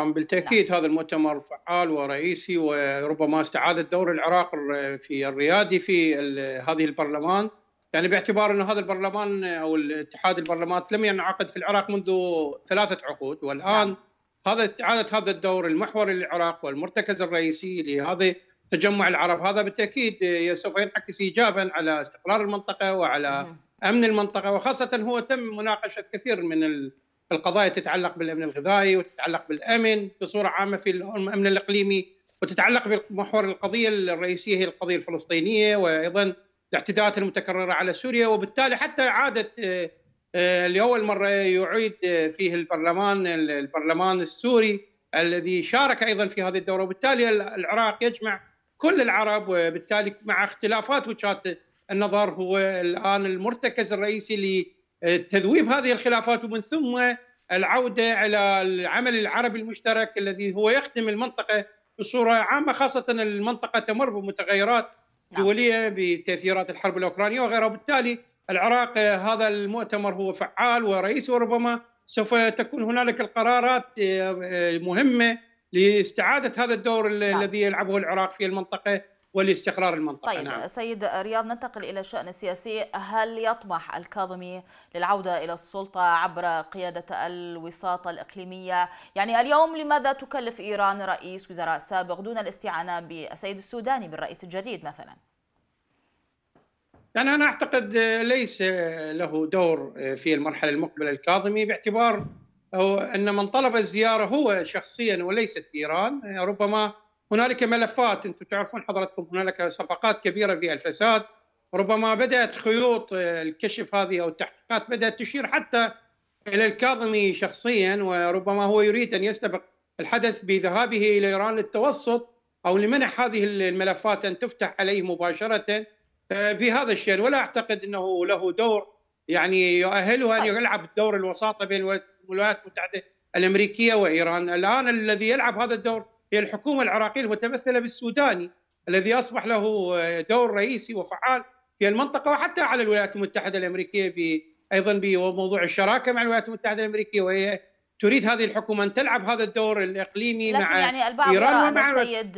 نعم، بالتاكيد نعم. هذا المؤتمر فعال ورئيسي وربما استعاد الدور العراق في الريادي في هذه البرلمان يعني باعتبار انه هذا البرلمان او الاتحاد البرلمانات لم ينعقد في العراق منذ ثلاثه عقود والان نعم. هذا استعاده هذا الدور المحوري للعراق والمرتكز الرئيسي لهذا تجمع العرب هذا بالتاكيد سوف ينعكس ايجابا على استقرار المنطقه وعلى نعم. امن المنطقه وخاصه هو تم مناقشه كثير من ال القضايا تتعلق بالامن الغذائي وتتعلق بالامن بصوره عامه في الامن الاقليمي وتتعلق بمحور القضيه الرئيسيه هي القضيه الفلسطينيه وايضا الاعتداءات المتكرره على سوريا وبالتالي حتى عادت آه، آه، لاول مره يعيد آه، فيه البرلمان البرلمان السوري الذي شارك ايضا في هذه الدوره وبالتالي العراق يجمع كل العرب وبالتالي مع اختلافات وجهات النظر هو الان المرتكز الرئيسي آه، تذويب هذه الخلافات ومن ثم العوده على العمل العربي المشترك الذي هو يخدم المنطقه بصوره عامه خاصه المنطقه تمر بمتغيرات نعم. دوليه بتاثيرات الحرب الاوكرانيه وغيرها وبالتالي العراق آه، هذا المؤتمر هو فعال ورئيسي وربما سوف تكون هنالك القرارات آه، مهمه لاستعاده هذا الدور نعم. الذي يلعبه العراق في المنطقه ولاستقرار المنطقة طيب نعم. سيد رياض ننتقل إلى الشأن السياسي هل يطمح الكاظمي للعودة إلى السلطة عبر قيادة الوساطة الإقليمية يعني اليوم لماذا تكلف إيران رئيس وزراء سابق دون الاستعانة بالسيد السوداني بالرئيس الجديد مثلا يعني أنا أعتقد ليس له دور في المرحلة المقبلة الكاظمي باعتبار أو أن من طلب الزيارة هو شخصيا وليست إيران ربما هنالك ملفات انتم تعرفون حضراتكم هنالك صفقات كبيره في الفساد ربما بدات خيوط آه، الكشف هذه او التحقيقات بدات تشير حتى الى الكاظمي شخصيا وربما هو يريد ان يستبق الحدث بذهابه الى ايران للتوسط او لمنح هذه الملفات ان تفتح عليه مباشره آه، بهذا الشيء ولا اعتقد انه له دور يعني يؤهله ان طيب. يلعب دور الوساطه بين الولايات المتحده الامريكيه وايران، الان الذي يلعب هذا الدور هي الحكومة العراقية المتمثلة بالسوداني الذي أصبح له آه، دور رئيسي وفعال في المنطقة وحتى على الولايات المتحدة الأمريكية أيضا بموضوع الشراكة مع الولايات المتحدة الأمريكية وهي تريد هذه الحكومة أن تلعب هذا الدور الإقليمي مع يعني إيران ومع